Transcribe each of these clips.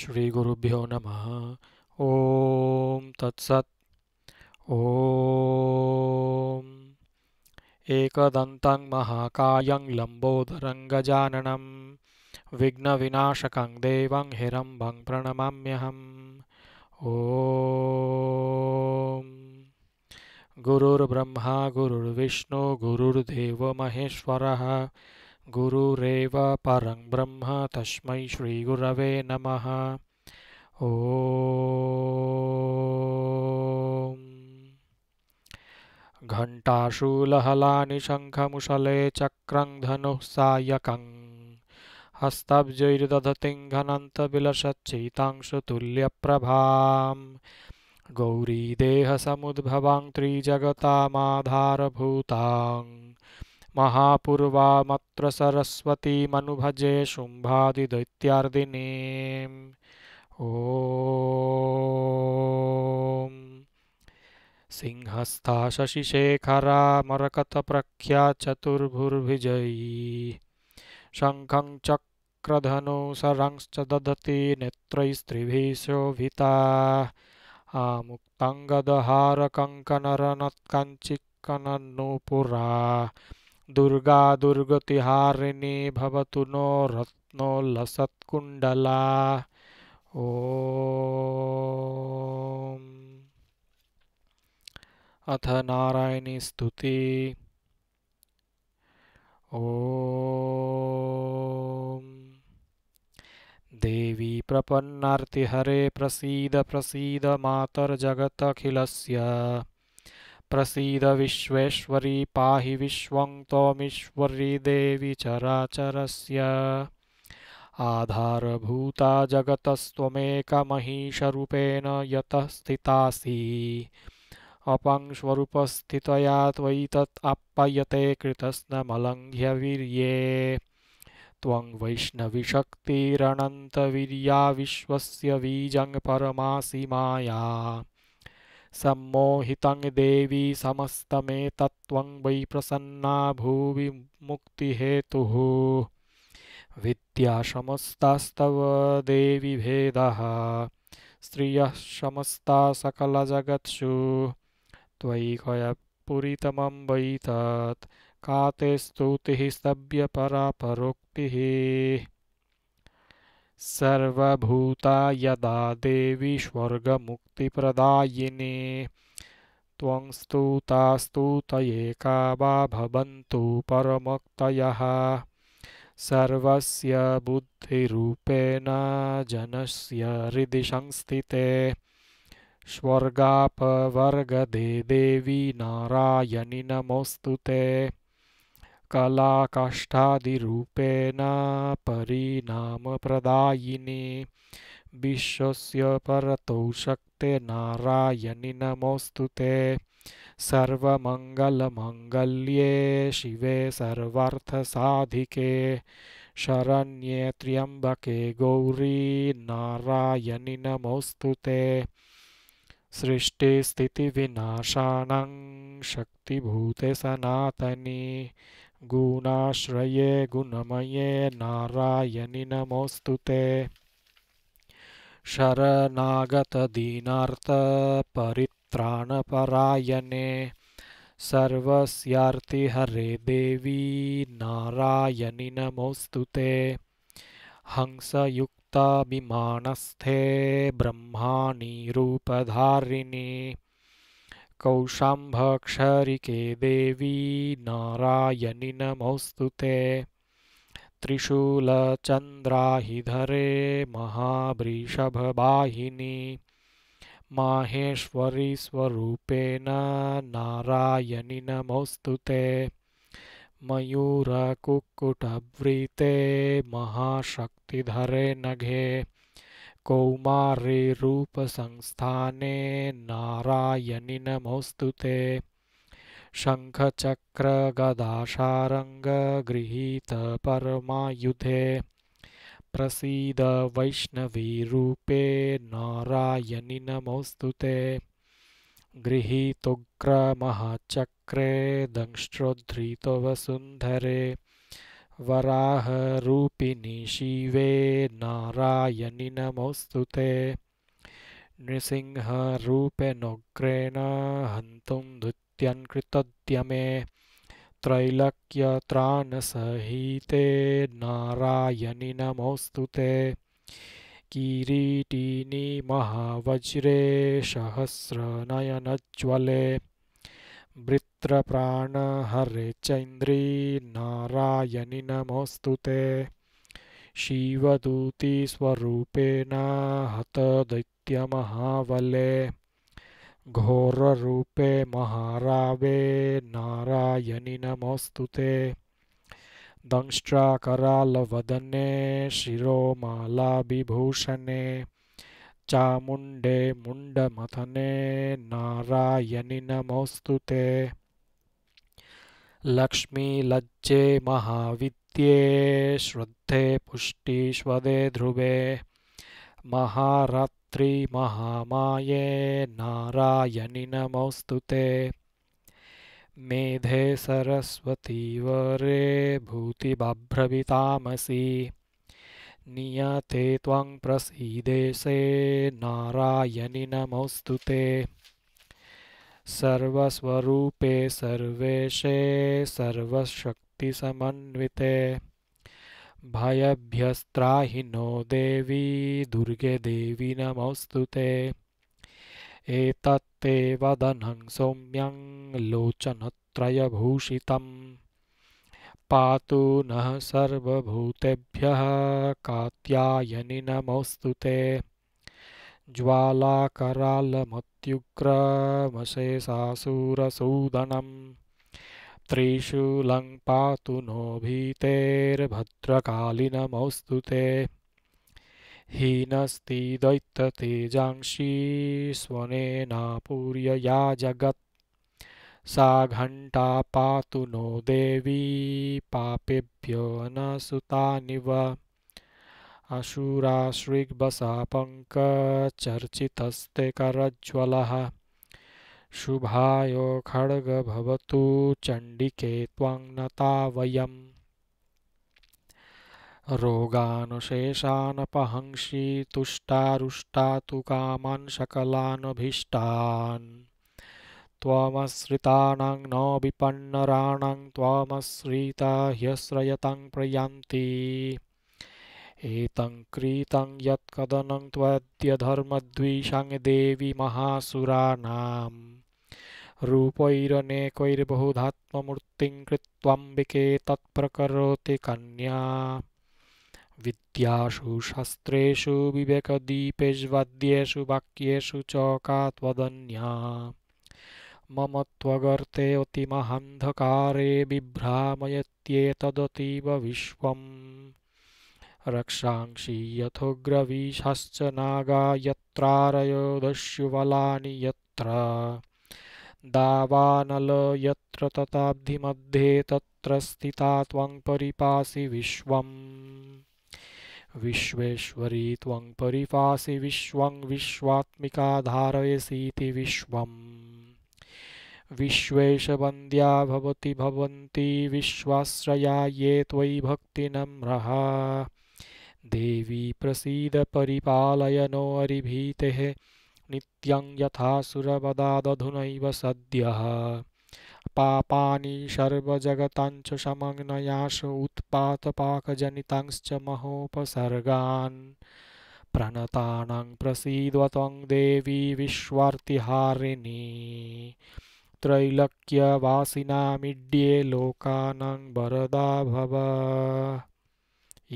श्रीगुरुभ्यो नमः ॐ तत्सत् ॐ एकदन्तं महाकायं लम्बोदरङ्गजाननं विघ्नविनाशकं देवं हिरम्भं प्रणमाम्यहम् ॐ गुरुर्ब्रह्मा गुरुर्विष्णु गुरुर्देवो महेश्वरः गुरुरेव परं ब्रह्म तस्मै श्रीगुरवे नमः ॐ घण्टाशूलहलानि शङ्खमुशले चक्रं धनुः सायकं हस्ताब्जैर्दधतिं घनन्तविलसच्चैतांशुतुल्यप्रभाम् गौरीदेहसमुद्भवां त्रिजगतामाधारभूताम् महापूर्वामत्र सरस्वतीमनुभजे शुम्भादि दैत्यार्दिनीं ॐ सिंहस्था शशिशेखरामरकतप्रख्या मरकतप्रख्या चतुर्भुर्भिजयी शङ्खं सरंश्च दधति नेत्रैस्त्रिभिशोभिता शोभिता दुर्गा दुर्गतिहारिणी भवतु नो रत्नोल्लसत्कुण्डला ओ अथ नारायणी स्तुति ओ देवी हरे प्रसीद प्रसीद मातर्जगतखिलस्य प्रसीद विश्वेश्वरी पाहि विश्वं त्वमीश्वरी देवी चराचरस्य आधारभूता जगतस्त्वमेकमहीशरूपेण यतः स्थितासि अपङ्स्वरूपस्थितया त्वयि तत् आप्पयते कृतस्नमलङ्घ्यवीर्ये त्वं वैष्णविशक्तिरणन्तवीर्या विश्वस्य बीजं माया सम्मोहितं देवी समस्तमे तत्त्वं वै प्रसन्ना भुवि मुक्तिहेतुः विद्यासमस्तास्तव देवि भेदः स्त्रियः समस्ता सकलजगत्सु त्वयि कयपुरितमं वै तत् का ते स्तुतिः स्तव्यपरा परोक्तिः सर्वभूता यदा देवी स्वर्गमुक्तिप्रदायिने त्वं स्तुता स्तुतये का वा भवन्तु परमक्तयः सर्वस्य बुद्धिरूपेण जनस्य हृदि संस्थिते स्वर्गापवर्गदे देवी नारायणि नमोऽस्तु ते कलाकाष्ठादिरूपेण परिणामप्रदायिनी विश्वस्य परतो शक्ते नारायणि नमोऽस्तु ते सर्वमङ्गलमङ्गल्ये शिवे सर्वार्थसाधिके शरण्ये त्र्यम्बके गौरी नारायणि नमोऽस्तु ते सृष्टिस्थितिविनाशानं शक्तिभूते सनातनी गुणाश्रये गुणमये नारायणि नमोऽस्तु ते सर्वस्यार्ति सर्वस्यार्तिहरे देवी नारायणि नमोऽस्तु ते हंसयुक्ताभिमानस्थे ब्रह्माणि रूपधारिणी कौशाम्भक्षरिके देवी नारायणि ते त्रिशूलचन्द्राहिधरे महावृषभवाहिनि माहेश्वरीस्वरूपेण नारायणि ते मयूरकुक्कुटवृते महाशक्तिधरे नघे नारायणि नमोऽस्तु ते शङ्खचक्रगदाशारङ्गगृहीतपरमायुधे गदाशारङ्ग गृहीतपरमायुधे नारायणि नारायणी नमौस्तुते गृहीतोग्रमहचक्रे दंष्ट्रोद्धृतवसुन्धरे वराहरूपिणि शिवे नारायणि नमोऽस्तु ते नृसिंहरूपेणोग्रेण हन्तुं धृत्यन्कृतद्यमे त्रैलक्यत्राणसहिते नारायणी नमोऽस्तु ते किरीटिनि महावज्रे सहस्रनयनज्ज्वले प्राण हरे चंद्री नारायणि नमोस्तुते ते शिवदूतिस्वरूपेण हत घोर रूपे महारावे नारायणि दंष्ट्राकराल वदने शिरोमाला विभूषणे चामुंडे मुंड मथने नारायणि नमोस्तुते लक्ष्मी लज्जे महाविद्ये श्रद्धे पुष्टिष्वदे ध्रुवे महारात्रि महामाये नारायणि नमोस्तुते मेधे सरस्वती वरे बाभ्रवितामसी नियते त्वं प्रसीदेशे नारायणी नमोस्तु ते सर्वस्वरूपे सर्वेशे सर्वशक्ति समन्विते भयभ्यस्त्राहिनो देवी दुर्गे देवी नमोस्तु ते एतत्ते वदनं सौम्यं लोचनत्रयभूषितम् पा नर्वूतेभ्य सर्वभूतेभ्यः कात्यायनि नमोऽस्तु ते ज्वालाकरालमत्युग्रमशेषासुरसूदनं त्रिशूलं पातु नो भीतेर्भद्रकालि नमोऽस्तु ते हीनस्ति दैत्यतेजांशी स्वनेनापूर्य या जगत् सा घंटा पा नो देवी पापेभ्यो न सुता अशूरा सुतानिव अशुराश्रिग्बसापङ्कचर्चितस्ते करज्वल शुभायो खड़ग भवतु चंडिके त्वां नता वयम् रोगानुशेषानपहंसि तुष्टारुष्टा तु कामान् सकलानभीष्टान् तामश्रिता नो विपन्नराण त्वामश्रिता ह्यश्रयतं प्रयान्ति एतं देवी महासुराण त्वद्यधर्मद्विषां देवि कन्या विद्यासु शस्त्रु विवेकदीपेष्वाद्येषु वाक्यु च मम त्वगर्ते अतिमहन्धकारे बिभ्रामयत्येतदतीव विश्वम् रक्षांसि यथोग्रवीशाश्च नागा यत्रारयोदस्युबलानि यत्र दावानल यत्र तताब्धिमध्ये तत्र स्थिता त्वं परिपासि विश्वम् विश्वेश्वरी त्वं परिपासि विश्वं विश्वात्मिका धारयसीति विश्वम् विश्वेशवन्द्या भवति विश्वाश्रया ये भक्ति भक्तिनम्रः देवी प्रसीद परिपालयनो अरिभीतेः नित्यं यथा सुरवदादधुनैव सद्यः पापानि सर्वजगताञ्च समग्नयाश उत्पातपाकजनितांश्च महोपसर्गान् प्रणतानां प्रसीद्व देवी विश्वार्तिहारिणी त्रैलक्यवासीनाड्ये लोकानां बरदा भव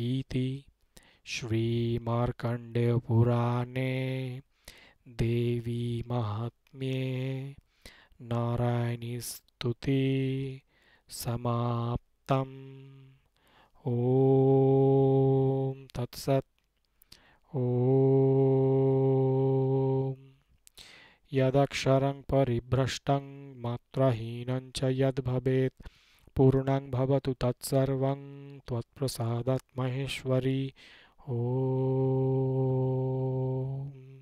इति श्रीमार्कण्ड्यपुराणे देवी महात्म्ये स्तुति समाप्तम् ॐ तत्सत् ॐ यदक्षरं परिभ्रष्टं मात्राहीनं च यद्भवेत् पूर्णं भवतु तत्सर्वं त्वत्प्रसादात् महेश्वरी ॐ